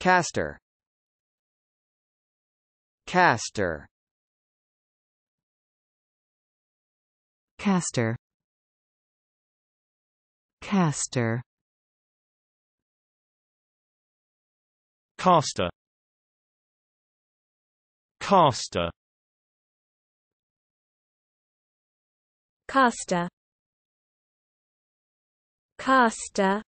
Caster. Caster. Caster. Caster. Caster Caster Caster Caster